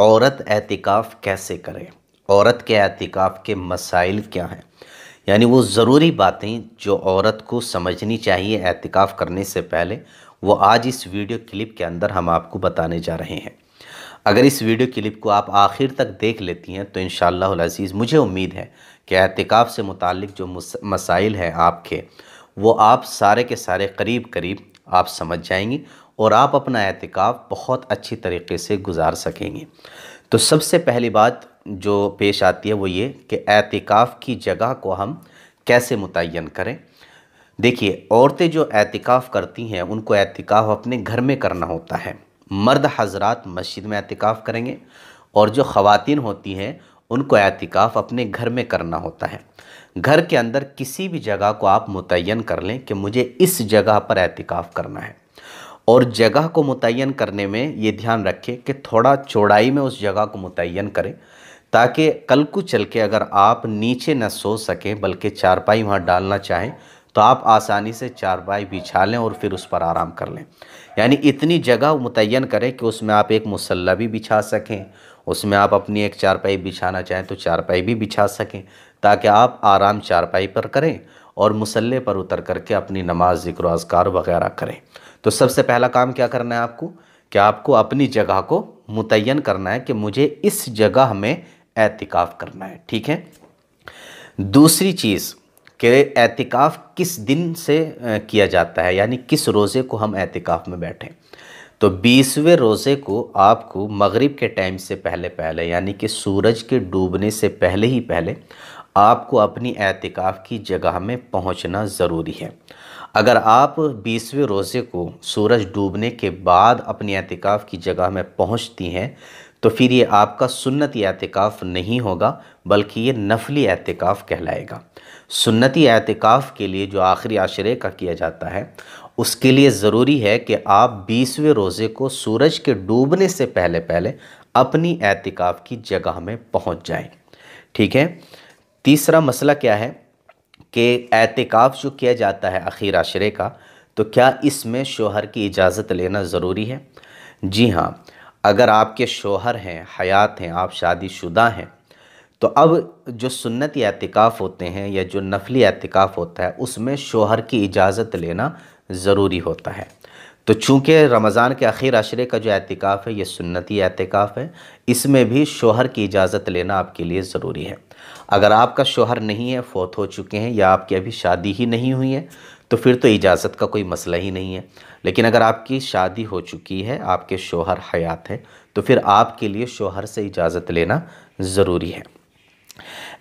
औरत एहतिकाफ़ कैसे करे औरत के एहतिकाफ़ के मसाइल क्या हैं यानी वो ज़रूरी बातें जो औरत को समझनी चाहिए एहतिकाफ़ करने से पहले वो आज इस वीडियो क्लिप के अंदर हम आपको बताने जा रहे हैं अगर इस वीडियो क्लिप को आप आखिर तक देख लेती हैं तो इन शज़ीज़ मुझे उम्मीद है कि एहतिकाफ़ से मुतल जो मसाइल हैं आपके वो आप सारे के सारे करीब करीब आप समझ जाएंगी और आप अपना एहतिकाफ बहुत अच्छी तरीके से गुजार सकेंगे तो सबसे पहली बात जो पेश आती है वो ये कि एहतिकाफ़ की जगह को हम कैसे मुतन करें देखिए औरतें जो एहतिकाफ़ करती हैं उनको एहतिकाफ़ अपने घर में करना होता है मर्द हजरात मस्जिद में एहतिकाफ़ करेंगे और जो ख़वातीन होती हैं उनको एहतिकाफ़ अपने घर में करना होता है घर के अंदर किसी भी जगह को आप मुतन कर लें कि मुझे इस जगह पर एहतिकाफ़ करना है और जगह को मुतन करने में ये ध्यान रखें कि थोड़ा चौड़ाई में उस जगह को मुतन करें ताकि कल को चल के अगर आप नीचे न सो सकें बल्कि चारपाई वहाँ डालना चाहें तो आप आसानी से चारपाई बिछा लें और फिर उस पर आराम कर लें यानी इतनी जगह मुतन करें कि उसमें आप एक मुसल्ला भी बिछा सकें उसमें आप अपनी एक चारपाई बिछाना चाहें तो चारपाई भी बिछा सकें ताकि आप आराम चारपाई पर करें और मुसल्ले पर उतर करके अपनी नमाज जिक्र अजगार वगैरह करें तो सबसे पहला काम क्या करना है आपको कि आपको अपनी जगह को मुतयन करना है कि मुझे इस जगह में एहतिकाफ़ करना है ठीक है दूसरी चीज़ कि एहतिकाफ़ किस दिन से किया जाता है यानी किस रोज़े को हम एहतिकाफ़ में बैठें तो बीसवें रोज़े को आपको मगरिब के टाइम से पहले पहले यानी कि सूरज के डूबने से पहले ही पहले आपको अपनी एहतिकाफ़ की जगह में पहुंचना ज़रूरी है अगर आप बीसवें रोज़े को सूरज डूबने के बाद अपने अतिकाफ़ की जगह में पहुँचती हैं तो फिर ये आपका सुन्नति अहतिकाफ़ नहीं होगा बल्कि ये नफली अहतिकाफ़ कहलाएगा सुन्नति अहतिकाफ के लिए जो आखिरी आशरे का किया जाता है उसके लिए ज़रूरी है कि आप बीसवें रोज़े को सूरज के डूबने से पहले पहले अपनी एहतिकाफ़ की जगह में पहुँच जाएँ ठीक है तीसरा मसला क्या है कि एहतिकाफ़ जो किया जाता है अखीर आशरे का तो क्या इसमें शोहर की इजाज़त लेना ज़रूरी है जी हाँ अगर आपके शोहर हैं हयात हैं आप शादीशुदा हैं तो अब जो सुन्नती एहतिकाफ़ होते हैं या जो नफली एहतिकाफ़ होता है उसमें शोहर की इजाज़त लेना ज़रूरी होता है तो चूँकि रमज़ान के आखिर अशरे का जो एहतिकाफ़ है ये सुन्नती एहतिकाफ़ है इसमें भी शोहर की इजाज़त लेना आपके लिए ज़रूरी है अगर आपका शोहर नहीं है फौत हो चुके हैं या आपकी अभी शादी ही नहीं हुई है तो फिर तो इजाज़त का कोई मसला ही नहीं है लेकिन अगर आपकी शादी हो चुकी है आपके शोहर हयात हैं तो फिर आपके लिए शोहर से इजाज़त लेना ज़रूरी है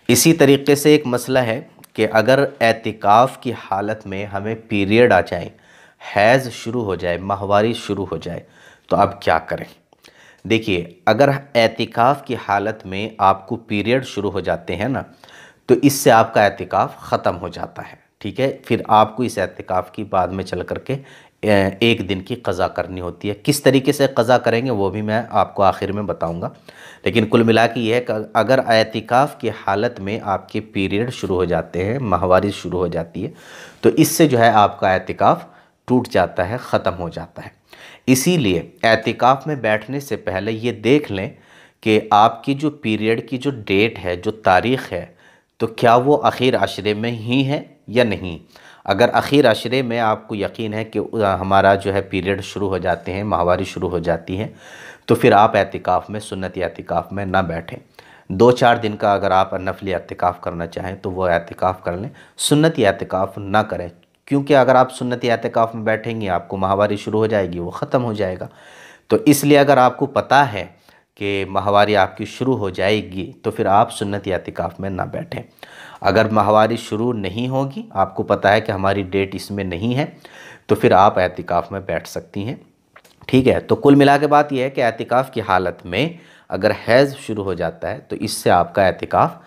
इसी तरीके से एक मसला है कि अगर एहतिकाफ़ की हालत में हमें पीरियड आ जाए हैज़ शुरू हो जाए माहवारी शुरू हो जाए तो आप क्या करें देखिए अगर एतिकाफ़ की हालत में आपको पीरियड शुरू हो जाते हैं ना तो इससे आपका एतिकाफ़ ख़त्म हो जाता है ठीक है फिर आपको इस एतिकाफ़ की बाद में चल करके एक दिन की कज़ा करनी होती है किस तरीके से कज़ा करेंगे वो भी मैं आपको आखिर में बताऊंगा लेकिन कुल मिला के ये है कि अगर एतिकाफ़ की हालत में आपके पीरियड शुरू हो जाते हैं माहवारी शुरू हो जाती है तो इससे जो है आपका एतिकाफ़ टूट जाता है ख़त्म हो जाता है इसीलिए एहतिकाफ़ में बैठने से पहले ये देख लें कि आपकी जो पीरियड की जो डेट है जो तारीख़ है तो क्या वो आखिर आशरे में ही है या नहीं अगर आखिर आशरे में आपको यकीन है कि हमारा जो है पीरियड शुरू हो जाते हैं माहवारी शुरू हो जाती है तो फिर आप एहतिकाफ़ में सुन्नत एहतिकाफ़ में ना बैठें दो चार दिन का अगर आप नफली एहतिकाफ़ करना चाहें तो वह एहतिकाफ़ कर लें सुन्नत एहतिकाफ़ ना करें क्योंकि अगर आप सुन्नत एहतिकाफ़ में बैठेंगे आपको माहवारी शुरू हो जाएगी वो ख़त्म हो जाएगा तो इसलिए अगर आपको पता है कि माहवारी आपकी शुरू हो जाएगी तो फिर आप सुन्नत अतिकाफ में ना बैठें अगर माहवारी शुरू नहीं होगी आपको पता है कि हमारी डेट इसमें नहीं है तो फिर आप एहतिकाफ़ में बैठ सकती हैं ठीक है तो कुल मिला के बात यह है कि एहतिकाफ़ की हालत में अगर हैज़ शुरू हो जाता है तो इससे आपका एहतिकाफ़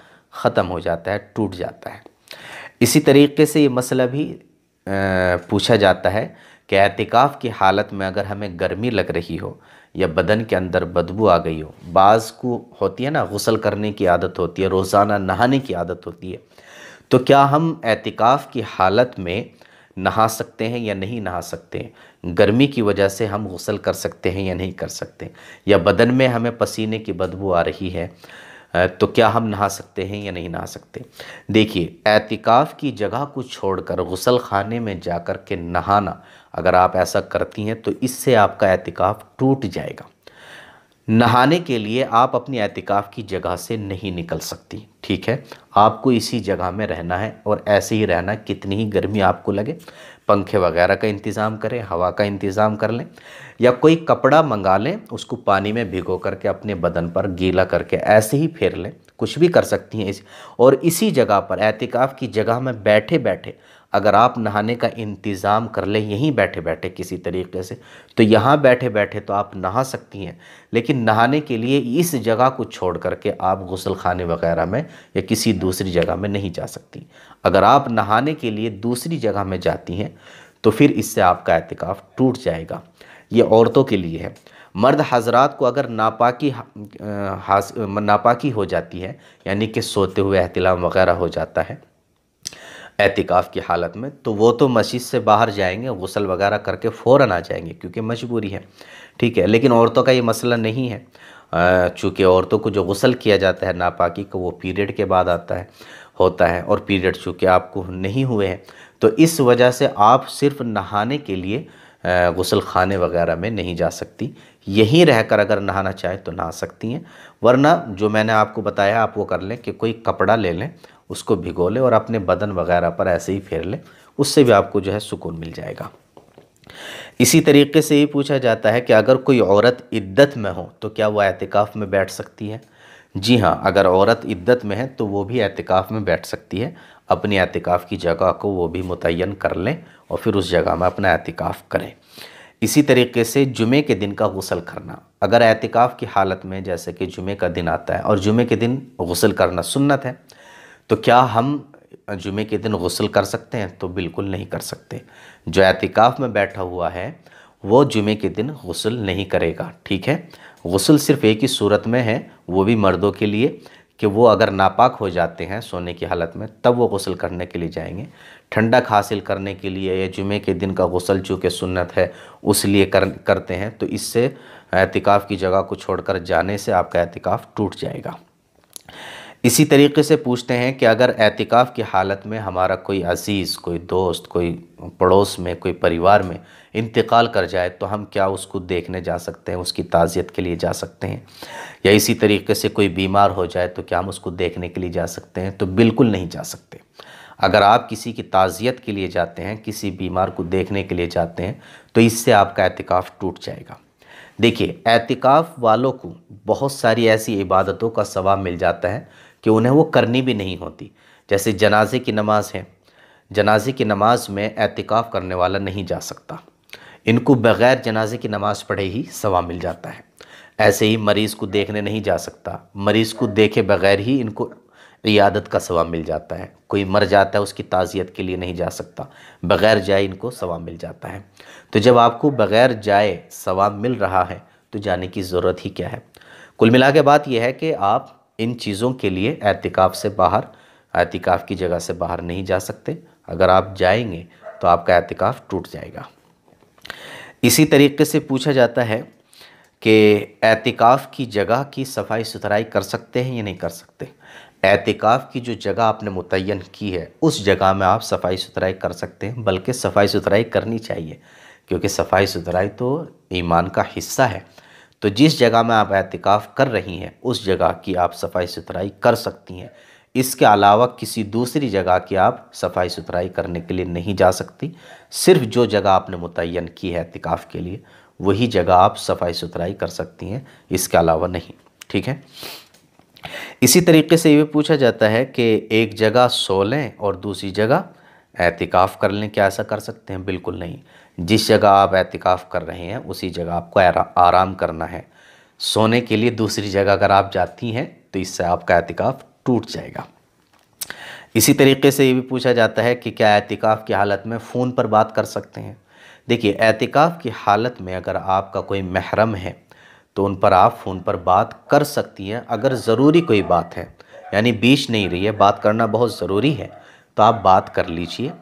ख़त्म हो जाता है टूट जाता है इसी तरीके से ये मसला भी पूछा जाता है कि एहतिकाफ़ की हालत में अगर हमें गर्मी लग रही हो या बदन के अंदर बदबू आ गई हो बाज़ को होती है ना गसल करने की आदत होती है रोज़ाना नहाने की आदत होती है तो क्या हम एहतिकाफ़ की हालत में नहा सकते हैं या नहीं नहा सकते हैं गर्मी की वजह से हम गसल कर सकते हैं या नहीं कर सकते या बदन में हमें पसीने की बदबू आ रही है तो क्या हम नहा सकते हैं या नहीं नहा सकते देखिए एतिकाफ़ की जगह को छोड़कर गुसल खाने में जाकर के नहाना अगर आप ऐसा करती हैं तो इससे आपका एहतिकाफ टूट जाएगा नहाने के लिए आप अपनी एतिकाफ़ की जगह से नहीं निकल सकती ठीक है आपको इसी जगह में रहना है और ऐसे ही रहना कितनी ही गर्मी आपको लगे पंखे वगैरह का इंतज़ाम करें हवा का इंतज़ाम कर लें या कोई कपड़ा मंगा लें उसको पानी में भिगो करके अपने बदन पर गीला करके ऐसे ही फेर लें कुछ भी कर सकती हैं इस और इसी जगह पर एहतिकाफ़ की जगह में बैठे बैठे अगर आप नहाने का इंतज़ाम कर लें यहीं बैठे बैठे किसी तरीके से तो यहाँ बैठे बैठे तो आप नहा सकती हैं लेकिन नहाने के लिए इस जगह को छोड़ करके आप गसल खाने वगैरह में या किसी दूसरी जगह में नहीं जा सकती अगर आप नहाने के लिए दूसरी जगह में जाती हैं तो फिर इससे आपका एहतिकाफ़ टूट जाएगा ये औरतों के लिए है मर्द हजरात को अगर नापाकी नापाकी हो जाती है यानी कि सोते हुए अहतलाम वगैरह हो जाता है एहतिकाफ़ की हालत में तो वो तो मस्जिद से बाहर जाएंगे गसल वगैरह करके फ़ौर आ जाएंगे क्योंकि मजबूरी है ठीक है लेकिन औरतों का ये मसला नहीं है चूँकि औरतों को जो गसल किया जाता है नापाकी को तो वो पीरियड के बाद आता है होता है और पीरियड चूँकि आपको नहीं हुए हैं तो इस वजह से आप सिर्फ नहाने के लिए गसल खाने वगैरह में नहीं जा सकती यहीं रहकर अगर नहाना चाहें तो नहा सकती हैं वरना जो मैंने आपको बताया आप वो कर लें कि कोई कपड़ा ले लें उसको भिगो लें और अपने बदन वगैरह पर ऐसे ही फेर लें उससे भी आपको जो है सुकून मिल जाएगा इसी तरीके से ये पूछा जाता है कि अगर कोई औरत इद्दत में हो तो क्या वह एहतिकाफ़ में बैठ सकती है जी हाँ अगर औरत इद्दत में है तो वो भी एहतिकाफ़ में बैठ सकती है अपने एहतिकाफ़ की जगह को वो भी मुतन कर लें और फिर उस जगह में अपना एहतिकाफ़ करें इसी तरीके से जुमे के दिन का गसल करना अगर एहतिकाफ़ की हालत में जैसे कि जुमे का दिन आता है और जुमे के दिन गसल करना सुन्नत है तो क्या हम जुमे के दिन गसल कर सकते हैं तो बिल्कुल नहीं कर सकते जो एहतिकाफ़ में बैठा हुआ है वो जुमे के दिन गसल नहीं करेगा ठीक है गसल सिर्फ़ एक ही सूरत में है वो भी मर्दों के लिए कि वो अगर नापाक हो जाते हैं सोने की हालत में तब वो गसल करने के लिए जाएंगे ठंडक हासिल करने के लिए या जुमे के दिन का गसल चूँकि सुन्नत है उस लिए कर करते हैं तो इससे एहतिकाफ़ की जगह को छोड़कर जाने से आपका एहतिकाफ़ टूट जाएगा इसी तरीके से पूछते हैं कि अगर एतिकाफ़ की हालत में हमारा कोई अज़ीज़ कोई दोस्त कोई पड़ोस में कोई परिवार में इंतकाल कर जाए तो हम क्या उसको देखने जा सकते हैं उसकी ताज़ियत के लिए जा सकते हैं या इसी तरीके से कोई बीमार हो जाए तो क्या हम उसको देखने के लिए जा सकते हैं तो बिल्कुल नहीं जा सकते अगर आप किसी की ताज़ियत के लिए जाते हैं किसी बीमार को देखने के लिए जाते हैं तो इससे आपका एहतिकाफ़ टूट जाएगा देखिए एहतिकाफ़ वालों को बहुत सारी ऐसी इबादतों का सवाब मिल जाता है कि उन्हें वो करनी भी नहीं होती जैसे जनाजे की नमाज है जनाजे की नमाज में एहतिकाफ़ करने वाला नहीं जा सकता इनको बग़ैर जनाजे की नमाज पढ़े ही सवा मिल जाता है ऐसे ही मरीज़ को देखने नहीं जा सकता मरीज़ को देखे बग़ैर ही इनको इयादत का सवा मिल जाता है कोई मर जाता है उसकी ताज़ियत के लिए नहीं जा सकता बग़ैर जाए इनको सवा मिल जाता है तो जब आपको बग़ैर जाए सवा मिल रहा है तो जाने की ज़रूरत ही क्या है कुल मिला के बात यह है कि आप इन चीज़ों के लिए एहतिकाफ़ से बाहर एहतिकाफ़ की जगह से बाहर नहीं जा सकते अगर आप जाएंगे तो आपका एहतिकाफ़ टूट जाएगा इसी तरीके से पूछा जाता है कि एहतिकाफ़ की जगह की सफाई सुथराई कर सकते हैं या नहीं कर सकते एहतिकाफ़ की जो जगह आपने मुतन की है उस जगह में आप सफाई सुथराई कर सकते हैं बल्कि सफाई सुथराई करनी चाहिए क्योंकि सफाई सुथराई तो ईमान का हिस्सा है तो जिस जगह में आप एहतिकाफ़ कर रही हैं उस जगह की आप सफ़ाई सुथराई कर सकती हैं इसके अलावा किसी दूसरी जगह की आप सफ़ाई सुथराई करने के लिए नहीं जा सकती सिर्फ जो जगह आपने मुतन की है एहतिकाफ़ के लिए वही जगह आप सफ़ाई सुथराई कर सकती हैं इसके अलावा नहीं ठीक है इसी तरीके से ये पूछा जाता है कि एक जगह सो लें और दूसरी जगह एहतिकाफ़ कर लें क्या ऐसा कर सकते हैं बिल्कुल नहीं जिस जगह आप एहतिकाफ़ कर रहे हैं उसी जगह आपको आराम करना है सोने के लिए दूसरी जगह अगर आप जाती हैं तो इससे आपका एहतिकाफ़ टूट जाएगा इसी तरीके से ये भी पूछा जाता है कि क्या एहतिकाफ़ की हालत में फ़ोन पर बात कर सकते हैं देखिए एहतिकाफ़ की हालत में अगर आपका कोई महरम है तो उन पर आप फ़ोन पर बात कर सकती हैं अगर ज़रूरी कोई बात है यानी बीच नहीं रही है बात करना बहुत ज़रूरी है तो आप बात कर लीजिए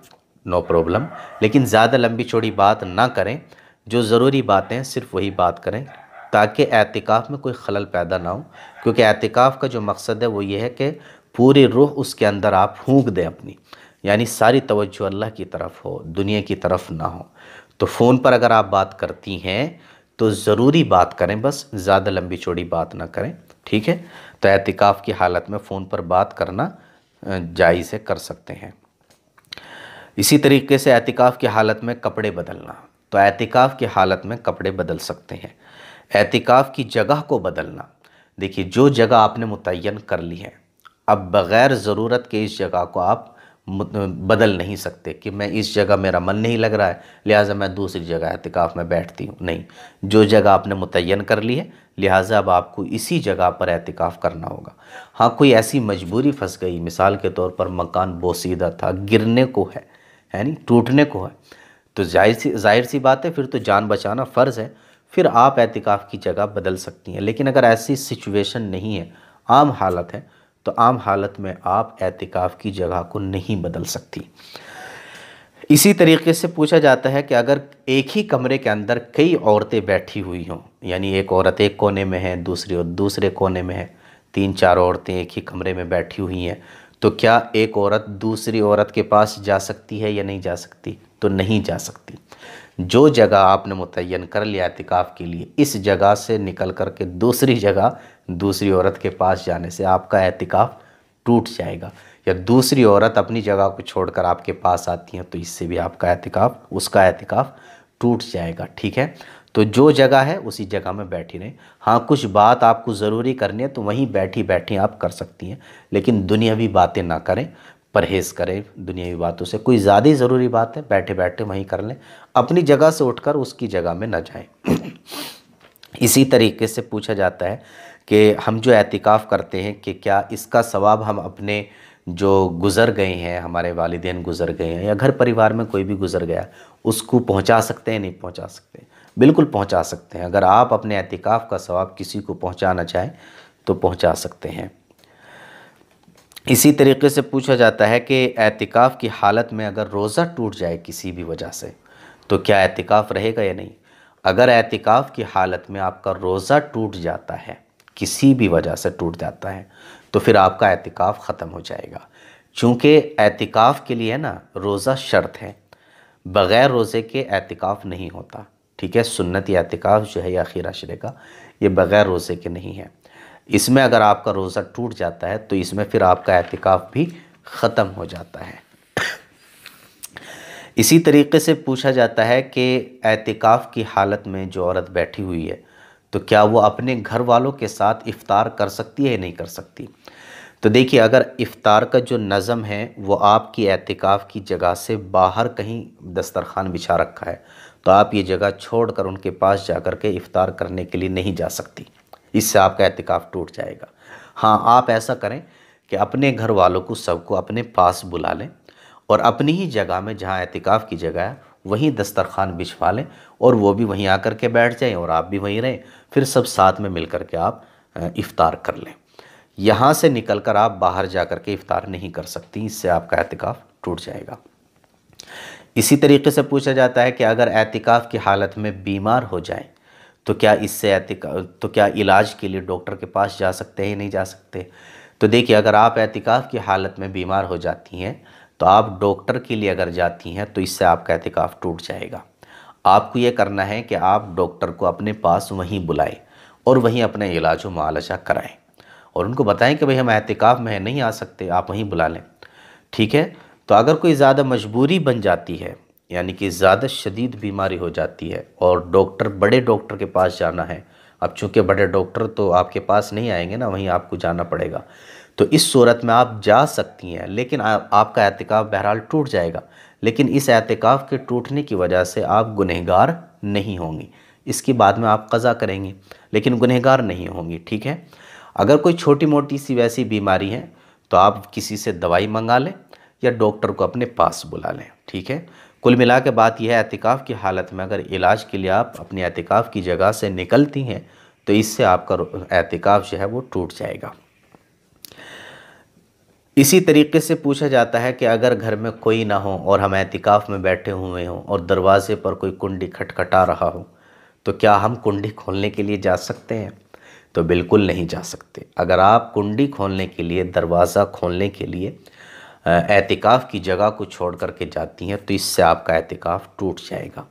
नो प्रॉब्लम लेकिन ज़्यादा लंबी चौड़ी बात ना करें जो ज़रूरी बातें सिर्फ वही बात करें ताकि एहतिकाफ़ में कोई खलल पैदा ना हो क्योंकि एहतिकाफ़ का जो मकसद है वो ये है कि पूरी रूह उसके अंदर आप फूँक दें अपनी यानी सारी तवज्जो अल्लाह की तरफ हो दुनिया की तरफ ना हो तो फ़ोन पर अगर आप बात करती हैं तो ज़रूरी बात करें बस ज़्यादा लंबी चौड़ी बात ना करें ठीक है तो एहतिकाफ़ की हालत में फ़ोन पर बात करना जायज़ है कर सकते हैं इसी तरीके से एहतिकाफ़ की हालत में कपड़े बदलना तो एहतिकाफ़ की हालत में कपड़े बदल सकते हैं एहतिकाफ़ की जगह को बदलना देखिए जो जगह आपने मुतन कर ली है अब बग़ैर ज़रूरत के इस जगह को आप बदल नहीं सकते कि मैं इस जगह मेरा मन नहीं लग रहा है लिहाजा मैं दूसरी जगह एहतिकाफ़ में बैठती हूँ नहीं जो जगह आपने मुतन कर ली है लिहाजा अब आपको इसी जगह पर एहतिकाफ़ करना होगा हाँ कोई ऐसी मजबूरी फंस गई मिसाल के तौर पर मकान बोसीदा था गिरने को है है नहीं टूटने को है तो जाहिर सी जाहिर सी बात है फिर तो जान बचाना फ़र्ज़ है फिर आप एहतिकाफ़ की जगह बदल सकती हैं लेकिन अगर ऐसी सिचुएशन नहीं है आम हालत है तो आम हालत में आप एहतिकाफ़ की जगह को नहीं बदल सकती इसी तरीके से पूछा जाता है कि अगर एक ही कमरे के अंदर कई औरतें बैठी हुई हों यानी एक औरत एक कोने में है दूसरी और दूसरे कोने में है तीन चार औरतें एक ही कमरे में बैठी हुई हैं तो क्या एक औरत दूसरी औरत के पास जा सकती है या नहीं जा सकती तो नहीं जा सकती जो जगह आपने मुतन कर लिया अतिकाफ़ के लिए इस जगह से निकल कर के दूसरी जगह दूसरी औरत के पास जाने से आपका अहतिकाफ़ टूट जाएगा या दूसरी औरत अपनी जगह को छोड़कर आपके पास आती हैं तो इससे भी आपका अहतिकाफ़ उसका अहतिकाफ़ टूट जाएगा ठीक है तो जो जगह है उसी जगह में बैठी रहें हाँ कुछ बात आपको ज़रूरी करनी है तो वहीं बैठी बैठी आप कर सकती हैं लेकिन दुनियावी बातें ना करें परहेज़ करें दुनियावी बातों से कोई ज़्यादा ज़रूरी बात है बैठे बैठे वहीं कर लें अपनी जगह से उठकर उसकी जगह में ना जाएं इसी तरीके से पूछा जाता है कि हम जो एहतिकाफ़ करते हैं कि क्या इसका सवाब हम अपने जो गुज़र गए हैं हमारे वालदेन गुज़र गए हैं या घर परिवार में कोई भी गुज़र गया उसको पहुंचा सकते हैं नहीं पहुंचा सकते बिल्कुल पहुंचा सकते हैं अगर आप अपने एहतिकाफ़ का सवाब किसी को पहुंचाना चाहें तो पहुंचा सकते हैं इसी तरीके से पूछा जाता है कि एहतिकाफ़ की हालत में अगर रोज़ा टूट जाए किसी भी वजह से तो क्या एहतिकाफ़ रहेगा या नहीं अगर एहतिकाफ़ की हालत में आपका रोज़ा टूट जाता है किसी भी वजह से टूट जाता है तो फिर आपका एहतिकाफ़ ख़त्म हो जाएगा चूँकि एहतिकाफ़ के लिए ना रोज़ा शर्त है बग़ैर रोज़े के एहतिकाफ़ नहीं होता ठीक है सुन्नत एहतिकाफ़ जो है आखिर अशरे का ये बग़ैर रोज़े के नहीं है इसमें अगर आपका रोज़ा टूट जाता है तो इसमें फिर आपका एहतिकाफ़ भी ख़त्म हो जाता है इसी तरीके से पूछा जाता है कि एहतिकाफ़ की हालत में जो औरत बैठी हुई है तो क्या वो अपने घर वालों के साथ इफ़ार कर सकती है या नहीं कर सकती तो देखिए अगर इफ़ार का जो नज़म है वो आपकी एहतिकाफ़ की जगह से बाहर कहीं दस्तरखान बिछा रखा है तो आप ये जगह छोड़ कर उनके पास जा कर के इफ़ार करने के लिए नहीं जा सकती इससे आपका एहतिकाफ़ टूट जाएगा हाँ आप ऐसा करें कि अपने घर वालों को सबको अपने पास बुला लें और अपनी ही जगह में जहाँ एहतिकाफ़ की जगह है वहीं दस्तरखान बिछवा लें और वो भी वहीं आकर के बैठ जाएं और आप भी वहीं रहें फिर सब साथ में मिल कर के आप इफ़ार कर लें यहाँ से निकल कर आप बाहर जा कर के इफ़ार नहीं कर सकती इससे आपका एहतिकाफ़ टूट जाएगा इसी तरीके से पूछा जाता है कि अगर एहतिकाफ़ की हालत में बीमार हो जाए तो क्या इससे एहतिका तो क्या इलाज के लिए डॉक्टर के पास जा सकते हैं नहीं जा सकते तो देखिए अगर आप एहतिकाफ़ की हालत में बीमार हो जाती हैं तो आप डॉक्टर के लिए अगर जाती हैं तो इससे आपका एहतिकाफ़ टूट जाएगा आपको ये करना है कि आप डॉक्टर को अपने पास वहीं बुलाएं और वहीं अपना इलाज व मालजा कराएँ और उनको बताएं कि भाई हम एहतिकाफ़ में नहीं आ सकते आप वहीं बुला लें ठीक है तो अगर कोई ज़्यादा मजबूरी बन जाती है यानी कि ज़्यादा शदीद बीमारी हो जाती है और डॉक्टर बड़े डॉक्टर के पास जाना है अब चूँकि बड़े डॉक्टर तो आपके पास नहीं आएंगे ना वहीं आपको जाना पड़ेगा तो इस सूरत में आप जा सकती हैं लेकिन आ, आपका एहतिकाफ़ बहरहाल टूट जाएगा लेकिन इस एहतिकाफ़ के टूटने की वजह से आप गुनहगार नहीं होंगी इसकी बाद में आप कज़ा करेंगे लेकिन गुनहगार नहीं होंगी ठीक है अगर कोई छोटी मोटी सी वैसी बीमारी है तो आप किसी से दवाई मंगा लें या डॉक्टर को अपने पास बुला लें ठीक है कुल मिला के बात यह है एहतिकाफ़ की हालत में अगर इलाज के लिए आप अपने एहतिकाफ़ की जगह से निकलती हैं तो इससे आपका एहतिकाफ़ जो है वो टूट जाएगा इसी तरीके से पूछा जाता है कि अगर घर में कोई ना हो और हम एहतिकाफ़ में बैठे हुए हों और दरवाज़े पर कोई कुंडी खटखटा रहा हो तो क्या हम कुंडी खोलने के लिए जा सकते हैं तो बिल्कुल नहीं जा सकते अगर आप कुंडी खोलने के लिए दरवाज़ा खोलने के लिए एहतिकाफ़ की जगह को छोड़ कर के जाती हैं तो इससे आपका एहतिकाफ़ टूट जाएगा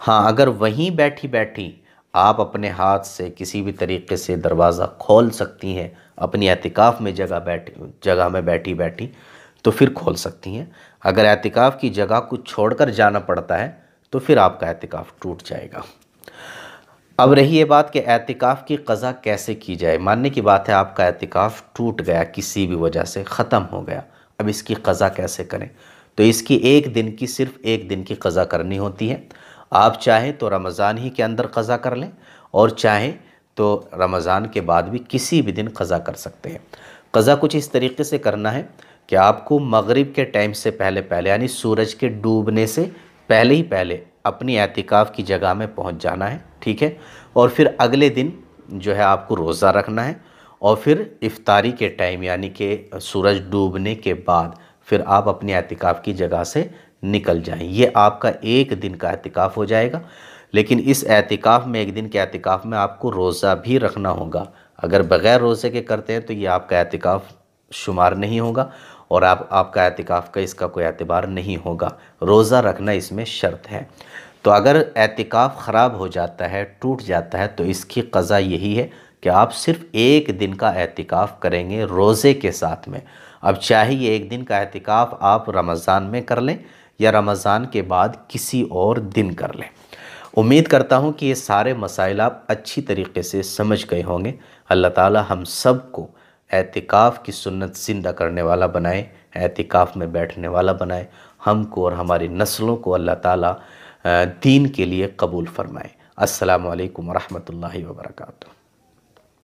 हाँ अगर वहीं बैठी बैठी आप अपने हाथ से किसी भी तरीके से दरवाज़ा खोल सकती हैं अपनी एहतिकाफ़ में जगह बैठ जगह में बैठी बैठी तो फिर खोल सकती हैं अगर एहतिकाफ़ की जगह को छोड़कर जाना पड़ता है तो फिर आपका एहतिकाफ़ टूट जाएगा अब रही ये बात कि एहतिकाफ़ की कज़ा कैसे की जाए मानने की बात है आपका एहतिकाफ़ टूट गया किसी भी वजह से ख़त्म हो गया अब इसकी कज़ा कैसे करें तो इसकी एक दिन की सिर्फ़ एक दिन की कज़ा करनी होती है आप चाहें तो रमज़ान ही के अंदर कज़ा कर लें और चाहें तो रमज़ान के बाद भी किसी भी दिन क़ज़ा कर सकते हैं क़ज़ा कुछ इस तरीके से करना है कि आपको मगरिब के टाइम से पहले पहले यानी सूरज के डूबने से पहले ही पहले अपनी एहतिकाफ़ की जगह में पहुंच जाना है ठीक है और फिर अगले दिन जो है आपको रोज़ा रखना है और फिर इफ़ारी के टाइम यानी कि सूरज डूबने के बाद फिर आप अपने एहतिकाफ़ की जगह से निकल जाएं ये आपका एक दिन का एहतिकाफ़ हो जाएगा लेकिन इस एहतिकाफ़ में एक दिन के एहतिकाफ़ में आपको रोज़ा भी रखना होगा अगर बग़ैर रोज़े के करते हैं तो ये आपका एहतिकाफ़ शुमार नहीं होगा और आप आपका एहतिकाफ़ का इसका कोई एतबार नहीं होगा रोज़ा रखना इसमें शर्त है तो अगर एहतिकाफ़ ख़राब हो जाता है टूट जाता है तो इसकी कज़ा यही है कि आप सिर्फ़ एक दिन का एहतिकाफ़ करेंगे रोज़े के साथ में अब चाहे ये एक दिन का एहतिकाफ़ आप रमज़ान में कर लें या रमज़ान के बाद किसी और दिन कर लें उम्मीद करता हूँ कि ये सारे मसाइल आप अच्छी तरीके से समझ गए होंगे अल्लाह ताला हम सब को एहतिकाफ़ की सुन्नत ज़िंदा करने वाला बनाए एहतिकाफ़ में बैठने वाला बनाए हमको और हमारी नस्लों को अल्लाह ताला दीन के लिए कबूल फ़रमाए असलकम वरहमल वर्का